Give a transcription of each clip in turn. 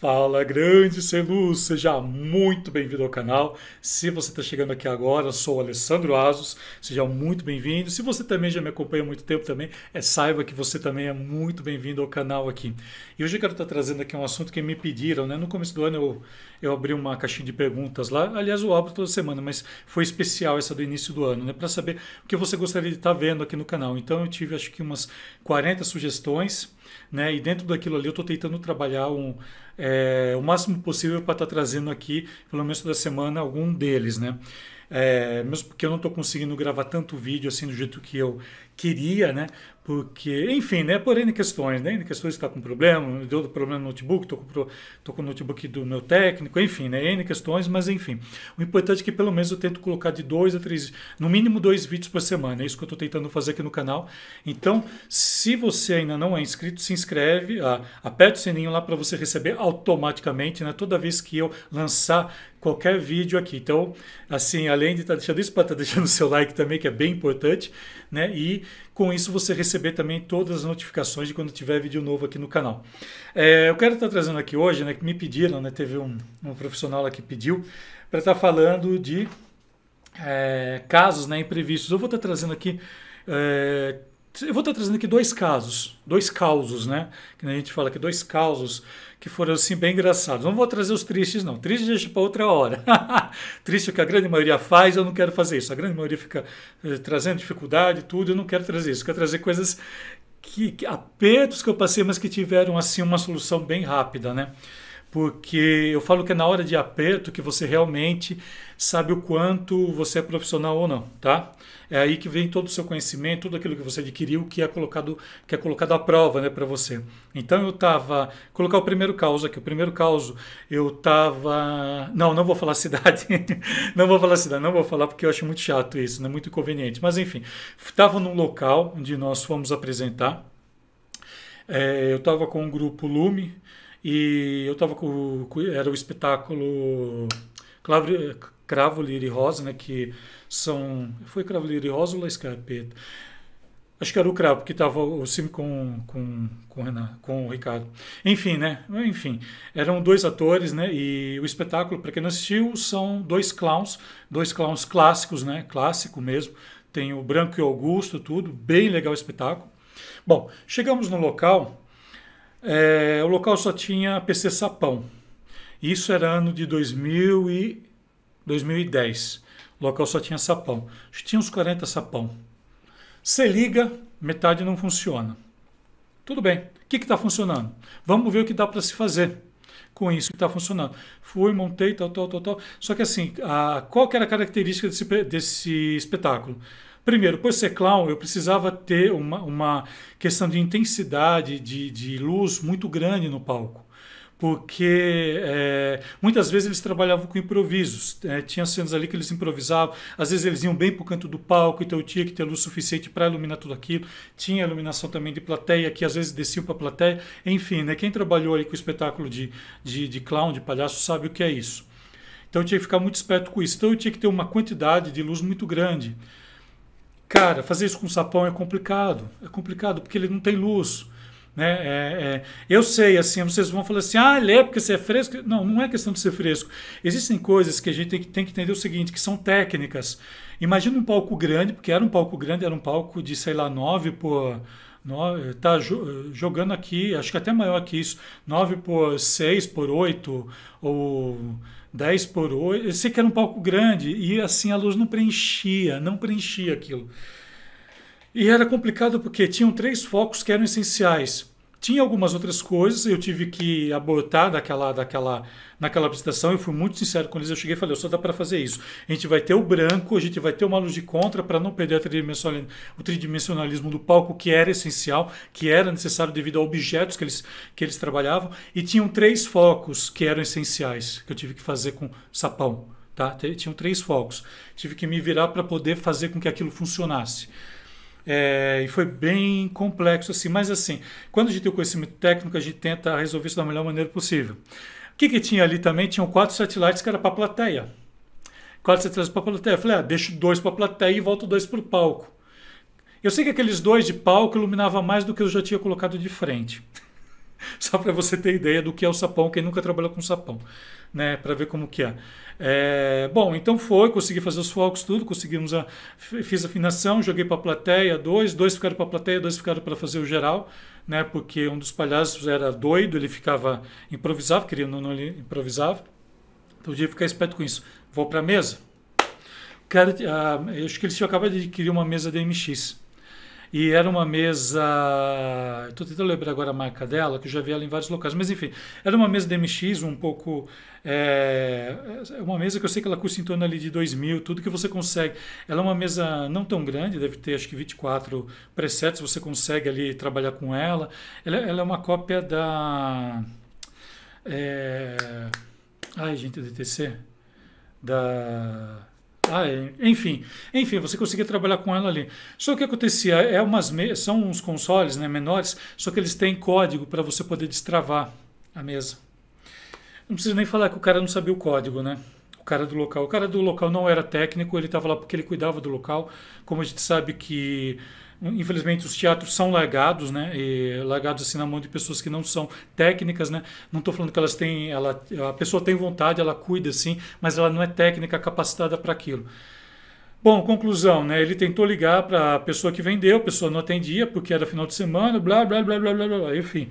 Fala grande luz, seja muito bem-vindo ao canal. Se você está chegando aqui agora, sou o Alessandro Asos, seja muito bem-vindo. Se você também já me acompanha há muito tempo também, é, saiba que você também é muito bem-vindo ao canal aqui. E hoje eu quero estar tá trazendo aqui um assunto que me pediram, né? No começo do ano eu, eu abri uma caixinha de perguntas lá, aliás eu abro toda semana, mas foi especial essa do início do ano, né? Para saber o que você gostaria de estar tá vendo aqui no canal. Então eu tive acho que umas 40 sugestões né? E dentro daquilo ali eu estou tentando trabalhar um, é, o máximo possível para estar tá trazendo aqui, pelo menos toda semana, algum deles, né? É, mesmo porque eu não estou conseguindo gravar tanto vídeo assim do jeito que eu, queria, né? Porque, enfim, né? Por N questões, né? N questões está com problema, deu problema no notebook, estou com, tô com o notebook do meu técnico, enfim, né? N questões, mas enfim. O importante é que pelo menos eu tento colocar de dois a três, no mínimo dois vídeos por semana. É isso que eu estou tentando fazer aqui no canal. Então, se você ainda não é inscrito, se inscreve, aperta o sininho lá para você receber automaticamente, né? Toda vez que eu lançar qualquer vídeo aqui. Então, assim, além de estar tá deixando isso, para estar tá deixando o seu like também, que é bem importante, né? E com isso você receber também todas as notificações de quando tiver vídeo novo aqui no canal. É, eu quero estar trazendo aqui hoje, né, que me pediram, né, teve um, um profissional aqui que pediu, para estar tá falando de é, casos né, imprevistos. Eu vou estar tá trazendo aqui é, eu vou estar trazendo aqui dois casos, dois causos, né? Que a gente fala que dois causos que foram assim bem engraçados. Não vou trazer os tristes, não. Triste deixa para outra hora. Triste é o que a grande maioria faz, eu não quero fazer isso. A grande maioria fica eh, trazendo dificuldade, tudo, eu não quero trazer isso. Eu quero trazer coisas que, que apertos que eu passei, mas que tiveram assim uma solução bem rápida, né? porque eu falo que é na hora de aperto que você realmente sabe o quanto você é profissional ou não, tá? É aí que vem todo o seu conhecimento, tudo aquilo que você adquiriu, que é colocado, que é colocado à prova, né, para você. Então eu tava, colocar o primeiro caos aqui, o primeiro caos, eu tava, não, não vou falar cidade. não vou falar cidade, não vou falar porque eu acho muito chato isso, né, muito inconveniente. Mas enfim, tava num local onde nós fomos apresentar é, eu estava com o grupo Lume, e eu estava com, com, Era o espetáculo Clavre, Cravo, Lira e Rosa, né? Que são. Foi Cravo, Lira e Rosa ou La Escarpeta? Acho que era o Cravo, que estava o Sim com, com, com, o Renan, com o Ricardo. Enfim, né? Enfim, eram dois atores, né? E o espetáculo, para quem não assistiu, são dois clowns, dois clowns clássicos, né? Clássico mesmo. Tem o Branco e o Augusto, tudo. Bem legal o espetáculo. Bom, chegamos no local é, o local só tinha PC Sapão. Isso era ano de 2000 e 2010. O local só tinha sapão. Tinha uns 40 sapão. Você liga, metade não funciona. Tudo bem. O que está funcionando? Vamos ver o que dá para se fazer com isso que está funcionando. Fui, montei, tal, tal, tal, tal. Só que assim, a, qual que era a característica desse, desse espetáculo? Primeiro, por ser clown, eu precisava ter uma, uma questão de intensidade, de, de luz muito grande no palco porque é, muitas vezes eles trabalhavam com improvisos. É, tinha cenas ali que eles improvisavam, às vezes eles iam bem para o canto do palco, então eu tinha que ter luz suficiente para iluminar tudo aquilo. Tinha iluminação também de plateia, que às vezes desciam para a plateia. Enfim, né, quem trabalhou ali com espetáculo de, de, de clown, de palhaço, sabe o que é isso. Então eu tinha que ficar muito esperto com isso. Então eu tinha que ter uma quantidade de luz muito grande. Cara, fazer isso com sapão é complicado. É complicado porque ele não tem luz. Né? É, é. Eu sei, assim, vocês vão falar assim, ah, ele é porque você é fresco. Não, não é questão de ser fresco. Existem coisas que a gente tem que, tem que entender o seguinte, que são técnicas. Imagina um palco grande, porque era um palco grande, era um palco de, sei lá, nove por Está jogando aqui, acho que até maior que isso, 9 por 6 por 8 ou 10 por 8. Eu sei que era um palco grande e assim a luz não preenchia, não preenchia aquilo. E era complicado porque tinham três focos que eram essenciais. Tinha algumas outras coisas, eu tive que abortar daquela, daquela, naquela apresentação, eu fui muito sincero com eles, eu cheguei e falei, só dá para fazer isso. A gente vai ter o branco, a gente vai ter uma luz de contra para não perder tridimensional, o tridimensionalismo do palco, que era essencial, que era necessário devido a objetos que eles, que eles trabalhavam, e tinham três focos que eram essenciais, que eu tive que fazer com sapão. Tá? Tinham três focos. Tive que me virar para poder fazer com que aquilo funcionasse. É, e foi bem complexo assim. Mas assim, quando a gente tem o conhecimento técnico, a gente tenta resolver isso da melhor maneira possível. O que, que tinha ali também? Tinham quatro satélites que era para a plateia. Quatro satélites para a plateia. Eu falei, ah, deixo dois para a plateia e volto dois para o palco. Eu sei que aqueles dois de palco iluminava mais do que eu já tinha colocado de frente. Só para você ter ideia do que é o sapão, quem nunca trabalhou com sapão, né? Para ver como que é. é. Bom, então foi, consegui fazer os focos, tudo, conseguimos a, fiz a afinação, joguei para a plateia, dois, dois ficaram para a plateia, dois ficaram para fazer o geral, né? Porque um dos palhaços era doido, ele ficava improvisava, queria, ou não, ele improvisava. Então eu devia ficar esperto com isso. Vou para a mesa. Quero, ah, eu acho que eles tinham acabado de adquirir uma mesa DMX. E era uma mesa. Estou tentando lembrar agora a marca dela, que eu já vi ela em vários locais. Mas enfim, era uma mesa DMX, um pouco. É, é uma mesa que eu sei que ela custa em torno ali de 2 mil, tudo que você consegue. Ela é uma mesa não tão grande, deve ter acho que 24 presets, você consegue ali trabalhar com ela. Ela, ela é uma cópia da. É... Ai, gente, é DTC. Da. Ah, é. Enfim, enfim, você conseguia trabalhar com ela ali. Só que acontecia, é umas são uns consoles né, menores, só que eles têm código para você poder destravar a mesa. Não precisa nem falar que o cara não sabia o código, né? cara do local. O cara do local não era técnico, ele estava lá porque ele cuidava do local. Como a gente sabe que infelizmente os teatros são largados, né? E largados assim na mão de pessoas que não são técnicas, né? Não estou falando que elas têm, ela, a pessoa tem vontade, ela cuida sim, mas ela não é técnica capacitada para aquilo. Bom, conclusão, né? Ele tentou ligar para a pessoa que vendeu, a pessoa não atendia porque era final de semana, blá blá blá blá blá, blá enfim.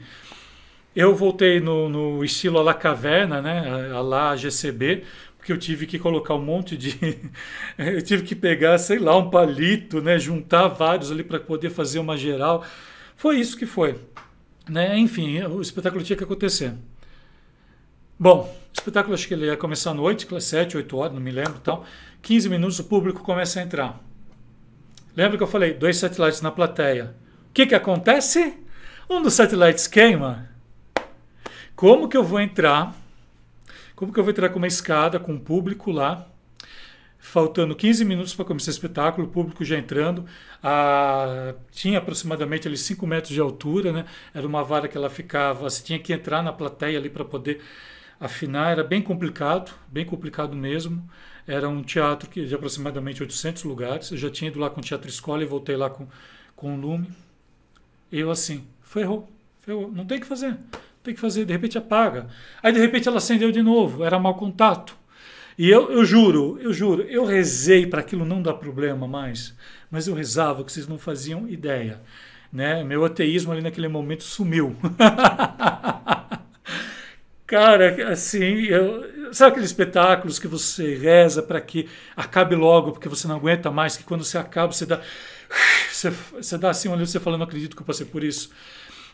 Eu voltei no, no estilo à la caverna, né? A la GCB, que eu tive que colocar um monte de. eu tive que pegar, sei lá, um palito, né? Juntar vários ali para poder fazer uma geral. Foi isso que foi. Né? Enfim, o espetáculo tinha que acontecer. Bom, o espetáculo acho que ele ia começar à noite, 7, 8 horas, não me lembro então 15 minutos, o público começa a entrar. Lembra que eu falei, dois satélites na plateia. O que, que acontece? Um dos satélites queima. Como que eu vou entrar como que eu vou entrar com uma escada, com o um público lá, faltando 15 minutos para começar o espetáculo, o público já entrando, a... Ah, tinha aproximadamente ali 5 metros de altura, né? era uma vara que ela ficava, você tinha que entrar na plateia ali para poder afinar, era bem complicado, bem complicado mesmo, era um teatro que de aproximadamente 800 lugares, eu já tinha ido lá com o Teatro Escola e voltei lá com, com o Lume, eu assim, ferrou, ferrou, não tem o que fazer, tem que fazer, de repente apaga. Aí de repente ela acendeu de novo, era mau contato. E eu, eu juro, eu juro, eu rezei para aquilo não dar problema mais, mas eu rezava que vocês não faziam ideia. Né? Meu ateísmo ali naquele momento sumiu. Cara, assim, eu, sabe aqueles espetáculos que você reza para que acabe logo, porque você não aguenta mais, que quando você acaba, você dá, você, você dá assim um você fala, não acredito que eu passei por isso.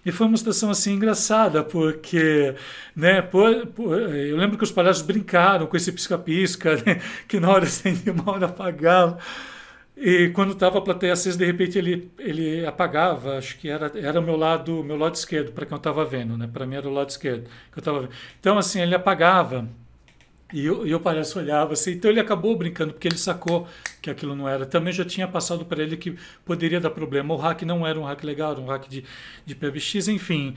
E foi uma situação assim engraçada, porque né, por, por, eu lembro que os palhaços brincaram com esse pisca-pisca, né, que na hora acendia, assim, uma hora apagava. E quando estava a plateia acesa, de repente ele, ele apagava, acho que era, era o meu lado, meu lado esquerdo, para quem eu estava vendo, né? Para mim era o lado esquerdo que eu estava vendo. Então, assim, ele apagava e, eu, e o palhaço olhava assim, então ele acabou brincando, porque ele sacou que aquilo não era. Também já tinha passado para ele que poderia dar problema. O hack não era um hack legal, era um hack de, de PBX, enfim.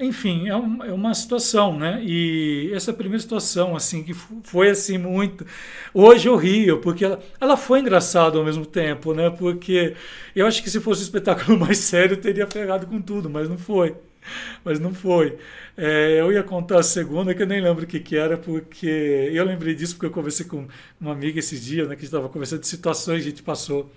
Enfim, é, um, é uma situação, né? E essa primeira situação, assim, que foi assim muito. Hoje eu rio, porque ela, ela foi engraçada ao mesmo tempo, né? Porque eu acho que se fosse um espetáculo mais sério, teria pegado com tudo, mas não foi. mas não foi. É, eu ia contar a segunda, que eu nem lembro o que, que era, porque eu lembrei disso porque eu conversei com uma amiga esses dias, né, que estava conversando de situações que a gente passou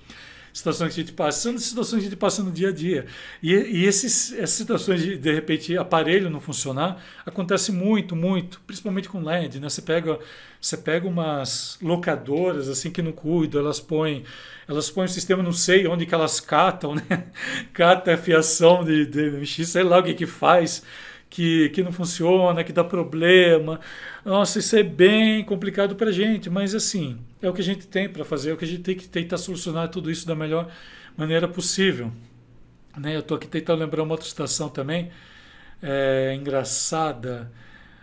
situações que a gente passa, são situações que a gente passa no dia a dia. E, e esses, essas situações de, de repente, aparelho não funcionar, acontece muito, muito, principalmente com LED, né? Você pega, você pega umas locadoras, assim, que não cuidam, elas põem, elas põem o sistema, não sei onde que elas catam, né? Cata a fiação de, de MX, sei lá o que que faz, que, que não funciona, que dá problema. Nossa, isso é bem complicado para a gente, mas assim, é o que a gente tem para fazer, é o que a gente tem que tentar solucionar tudo isso da melhor maneira possível. Né? Eu estou aqui tentando lembrar uma outra situação também, é, engraçada,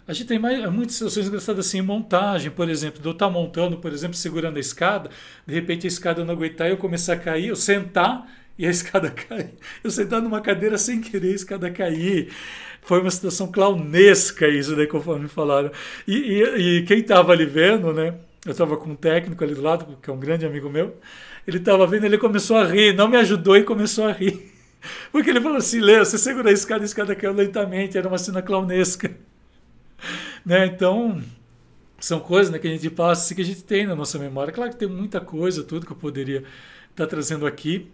a gente tem mais, é muitas situações engraçadas assim, montagem, por exemplo, de eu estar tá montando, por exemplo, segurando a escada, de repente a escada não aguentar, eu começar a cair, eu sentar e a escada cair. Eu sentar numa cadeira sem querer, a escada cair. Foi uma situação clownesca isso, né, conforme falaram. E, e, e quem estava ali vendo, né, eu estava com um técnico ali do lado, que é um grande amigo meu, ele estava vendo, ele começou a rir, não me ajudou e começou a rir. Porque ele falou assim, Lê, você segura a escada, a escada caiu lentamente, era uma cena clownesca. né? Então, são coisas né, que a gente passa, assim, que a gente tem na nossa memória. Claro que tem muita coisa, tudo que eu poderia estar tá trazendo aqui,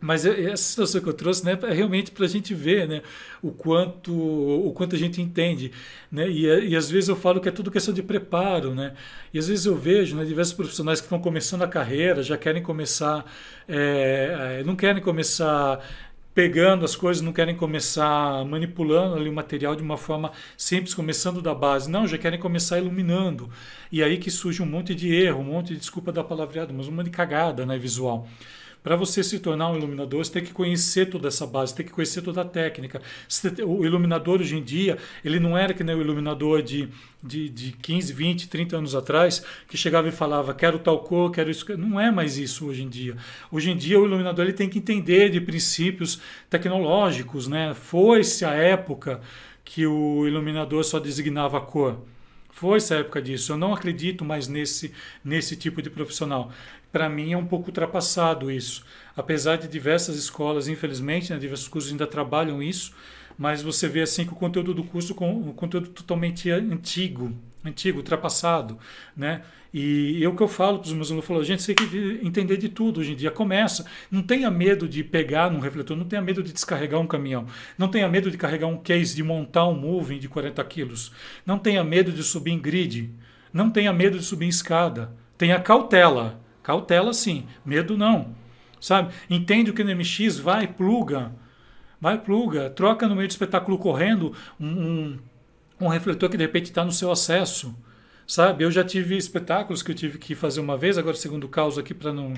mas é, essa situação que eu trouxe né, é realmente para a gente ver né, o, quanto, o quanto a gente entende. Né? E, e às vezes eu falo que é tudo questão de preparo. Né? E às vezes eu vejo né, diversos profissionais que estão começando a carreira, já querem começar, é, não querem começar pegando as coisas, não querem começar manipulando ali o material de uma forma simples, começando da base. Não, já querem começar iluminando. E aí que surge um monte de erro, um monte de desculpa da palavreado, mas uma de cagada né, visual. Para você se tornar um iluminador, você tem que conhecer toda essa base, tem que conhecer toda a técnica. O iluminador hoje em dia, ele não era que nem o iluminador de, de, de 15, 20, 30 anos atrás, que chegava e falava, quero tal cor, quero isso. Não é mais isso hoje em dia. Hoje em dia, o iluminador ele tem que entender de princípios tecnológicos. Né? Foi-se a época que o iluminador só designava a cor. Foi essa época disso. Eu não acredito mais nesse, nesse tipo de profissional para mim é um pouco ultrapassado isso. Apesar de diversas escolas, infelizmente, né, diversos cursos ainda trabalham isso, mas você vê assim que o conteúdo do curso com um conteúdo totalmente antigo, antigo, ultrapassado, né? E eu é que eu falo para os meus alunos, falo, gente, você tem que entender de tudo hoje em dia. Começa, não tenha medo de pegar num refletor, não tenha medo de descarregar um caminhão, não tenha medo de carregar um case, de montar um moving de 40 quilos, não tenha medo de subir em grid, não tenha medo de subir em escada, tenha cautela, Cautela sim, medo não. Sabe? Entende o que no MX, vai, pluga. Vai, pluga. Troca no meio do espetáculo correndo um, um, refletor que de repente está no seu acesso. Sabe? Eu já tive espetáculos que eu tive que fazer uma vez, agora segundo o aqui para não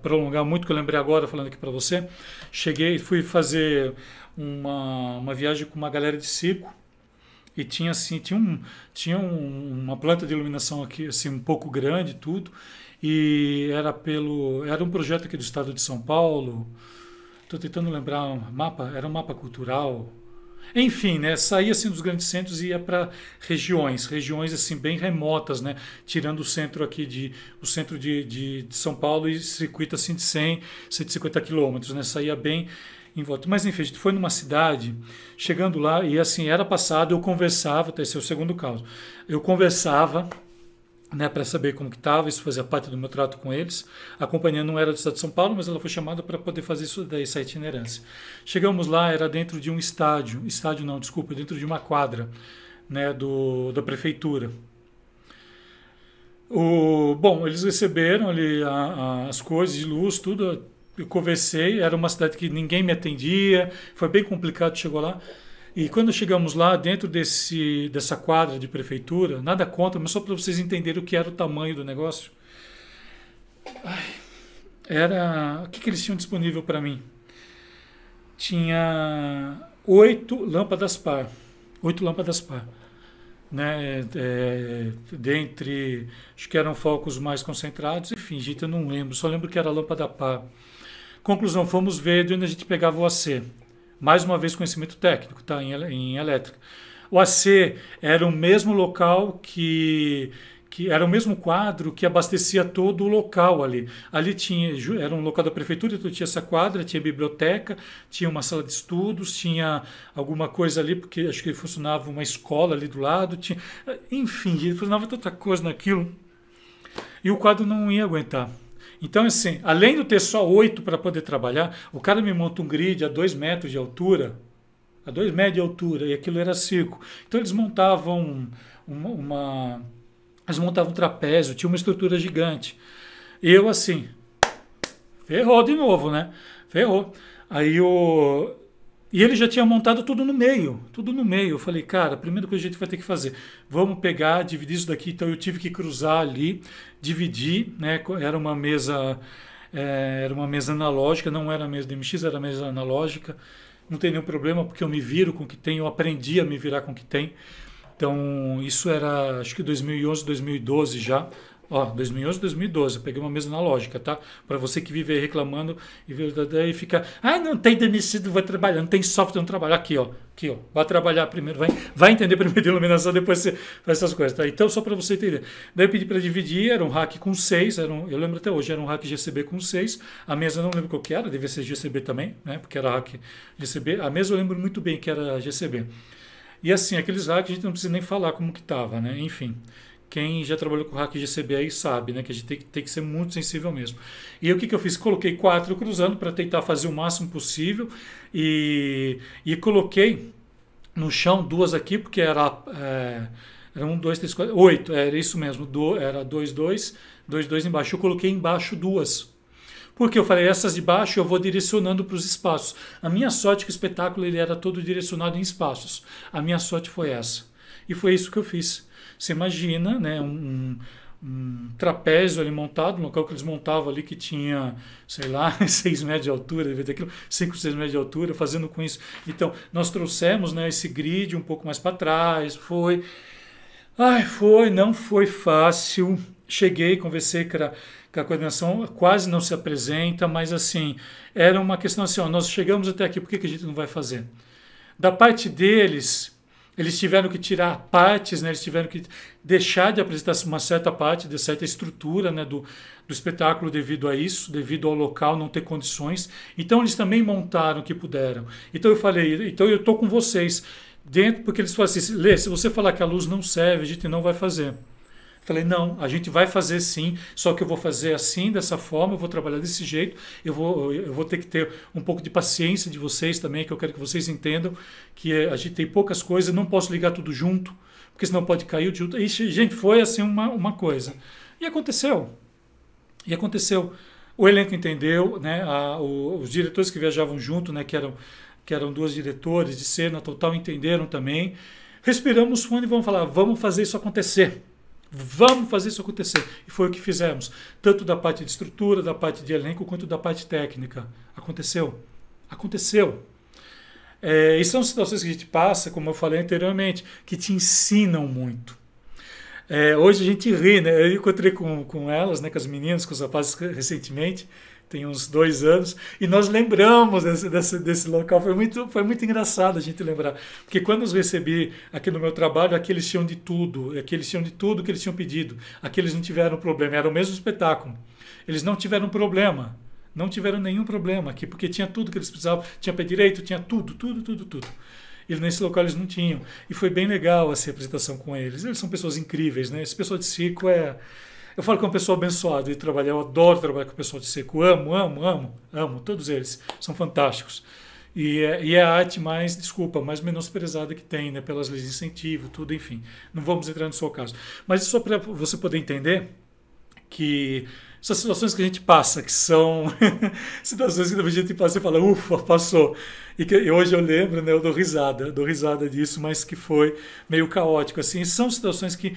prolongar muito, que eu lembrei agora falando aqui para você. Cheguei, fui fazer uma, uma viagem com uma galera de circo e tinha assim, tinha, um, tinha um, uma planta de iluminação aqui, assim, um pouco grande, tudo. E era pelo, era um projeto aqui do estado de São Paulo. Estou tentando lembrar um mapa, era um mapa cultural. Enfim, né, saía assim dos grandes centros e ia para regiões, regiões assim bem remotas, né, tirando o centro aqui de o centro de, de, de São Paulo e circuito assim de 100, 150 quilômetros, né, saía bem em volta. Mas enfim, a gente foi numa cidade, chegando lá, e assim, era passado, eu conversava, tá, esse é o segundo caso, eu conversava né, para saber como que estava, isso fazia parte do meu trato com eles. A companhia não era do estado de São Paulo, mas ela foi chamada para poder fazer isso daí, essa itinerância. Chegamos lá, era dentro de um estádio, estádio não, desculpa, dentro de uma quadra né, do, da prefeitura. O, bom, eles receberam ali a, a, as coisas de luz, tudo, eu conversei, era uma cidade que ninguém me atendia, foi bem complicado, chegar lá. E quando chegamos lá, dentro desse, dessa quadra de prefeitura, nada contra, mas só para vocês entenderem o que era o tamanho do negócio. Ai, era. O que, que eles tinham disponível para mim? Tinha oito lâmpadas par. Oito lâmpadas par. Né? É, é, dentre. Acho que eram focos mais concentrados, enfim, gente, eu não lembro, só lembro que era lâmpada par. Conclusão, fomos ver de onde a gente pegava o AC. Mais uma vez, conhecimento técnico, tá? Em, em elétrica. O AC era o mesmo local que que era o mesmo quadro que abastecia todo o local ali. Ali tinha, era um local da prefeitura, então tinha essa quadra, tinha biblioteca, tinha uma sala de estudos, tinha alguma coisa ali, porque acho que funcionava uma escola ali do lado, tinha, enfim, funcionava tanta coisa naquilo. E o quadro não ia aguentar. Então, assim, além de ter só oito para poder trabalhar, o cara me monta um grid a dois metros de altura, a dois metros de altura, e aquilo era circo. Então eles montavam uma, uma eles montavam um trapézio, tinha uma estrutura gigante. Eu assim, ferrou de novo, né? Ferrou. Aí o e ele já tinha montado tudo no meio, tudo no meio. Eu falei, cara, primeiro primeira coisa que a gente vai ter que fazer, vamos pegar, dividir isso daqui. Então eu tive que cruzar ali, dividir, né? Era uma mesa, é, era uma mesa analógica, não era mesa DMX, era mesa analógica. Não tem nenhum problema porque eu me viro com o que tem, eu aprendi a me virar com o que tem. Então isso era, acho que 2011, 2012 já. Ó, 2011, 2012, eu peguei uma na lógica, tá? Para você que vive aí reclamando e, e fica, ah, não tem demissido vai trabalhar, não tem software, não trabalha Aqui, ó, aqui, ó, vai trabalhar primeiro, vai, vai entender primeiro de iluminação, depois você faz essas coisas, tá? Então, só para você entender. Daí eu pedi para dividir, era um rack com 6, era um, eu lembro até hoje, era um rack GCB com 6, a mesa não lembro qual que era, devia ser GCB também, né? Porque era rack GCB, a mesa eu lembro muito bem que era GCB. E assim, aqueles racks a gente não precisa nem falar como que tava, né? Enfim quem já trabalhou com hack GCB aí sabe, né? Que a gente tem, tem que ser muito sensível mesmo. E o que, que eu fiz? Coloquei quatro cruzando para tentar fazer o máximo possível e, e coloquei no chão duas aqui, porque era, é, era um, dois, três, quatro, oito, era isso mesmo, do, era dois, dois, dois, dois embaixo. Eu coloquei embaixo duas. Porque eu falei, essas de baixo eu vou direcionando para os espaços. A minha sorte é que o espetáculo ele era todo direcionado em espaços. A minha sorte foi essa. E foi isso que eu fiz. Você imagina, né? Um, um trapézio ali montado, um local que eles montavam ali que tinha, sei lá, 6 metros de altura, devia ter aquilo, 5, 6 metros de altura, fazendo com isso. Então, nós trouxemos né, esse grid um pouco mais para trás, foi. Ai, foi, não foi fácil. Cheguei, conversei com a, com a coordenação, quase não se apresenta, mas assim, era uma questão assim, ó, nós chegamos até aqui, por que, que a gente não vai fazer? Da parte deles, eles tiveram que tirar partes, né? eles tiveram que deixar de apresentar uma certa parte, de certa estrutura né? do, do espetáculo devido a isso, devido ao local não ter condições. Então eles também montaram o que puderam. Então eu falei, então eu estou com vocês dentro, porque eles falam assim, Lê, se você falar que a luz não serve, a gente não vai fazer. Falei, não, a gente vai fazer sim, só que eu vou fazer assim, dessa forma, eu vou trabalhar desse jeito, eu vou, eu vou ter que ter um pouco de paciência de vocês também, que eu quero que vocês entendam que a gente tem poucas coisas, não posso ligar tudo junto, porque senão pode cair o junto. E, gente, foi assim uma, uma coisa. E aconteceu. E aconteceu. O elenco entendeu, né? A, o, os diretores que viajavam junto, né? Que eram, que eram duas diretores de cena total, entenderam também. Respiramos fundo e vamos falar, vamos fazer isso acontecer. Vamos fazer isso acontecer. E foi o que fizemos, tanto da parte de estrutura, da parte de elenco, quanto da parte técnica. Aconteceu. Aconteceu. É, e são situações que a gente passa, como eu falei anteriormente, que te ensinam muito. É, hoje a gente ri, né? Eu encontrei com, com elas, né, com as meninas, com os rapazes recentemente tem uns dois anos, e nós lembramos desse, desse, desse, local. Foi muito, foi muito engraçado a gente lembrar. Porque quando os recebi aqui no meu trabalho, aqui eles tinham de tudo, aqui eles tinham de tudo que eles tinham pedido. Aqui eles não tiveram problema, era o mesmo espetáculo. Eles não tiveram problema, não tiveram nenhum problema aqui, porque tinha tudo que eles precisavam, tinha pé direito, tinha tudo, tudo, tudo, tudo. E nesse local eles não tinham. E foi bem legal essa assim, representação com eles. Eles são pessoas incríveis, né? Esse pessoal de circo é eu falo que é um pessoa abençoado de trabalhar, eu adoro trabalhar com o pessoal de seco, amo, amo, amo, amo, todos eles são fantásticos. E é, e é, a arte mais, desculpa, mais menosprezada que tem, né, pelas leis de incentivo, tudo, enfim. Não vamos entrar no seu caso. Mas só para você poder entender que essas situações que a gente passa, que são situações que a gente passa e fala, ufa, passou. E que hoje eu lembro, né, eu dou risada, eu dou risada disso, mas que foi meio caótico, assim. São situações que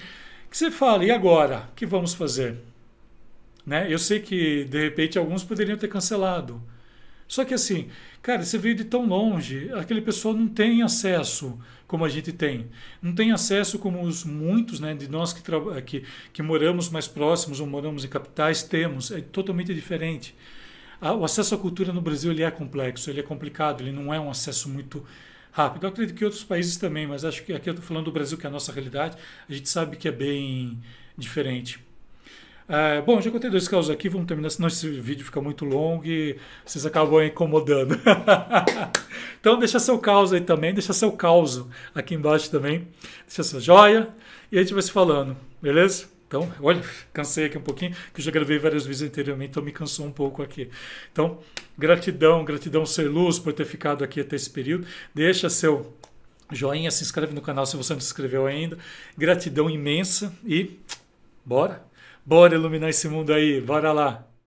que você fala, e agora? O que vamos fazer? Né? Eu sei que, de repente, alguns poderiam ter cancelado. Só que assim, cara, você veio de tão longe, aquele pessoal não tem acesso como a gente tem. Não tem acesso como os muitos né, de nós que, que, que moramos mais próximos ou moramos em capitais temos. É totalmente diferente. o acesso à cultura no Brasil ele é complexo, ele é complicado, ele não é um acesso muito rápido. Eu acredito que outros países também, mas acho que aqui eu estou falando do Brasil, que é a nossa realidade, a gente sabe que é bem diferente. É, bom, já contei dois casos aqui, vamos terminar, senão esse vídeo fica muito longo e vocês acabam incomodando. então deixa seu caos aí também, deixa seu caos aqui embaixo também, deixa sua joia e a gente vai se falando, beleza? Então, olha, cansei aqui um pouquinho, que já gravei várias vezes anteriormente, então me cansou um pouco aqui. Então, gratidão, gratidão ser luz por ter ficado aqui até esse período. Deixa seu joinha, se inscreve no canal se você não se inscreveu ainda. Gratidão imensa e bora! Bora iluminar esse mundo aí, bora lá!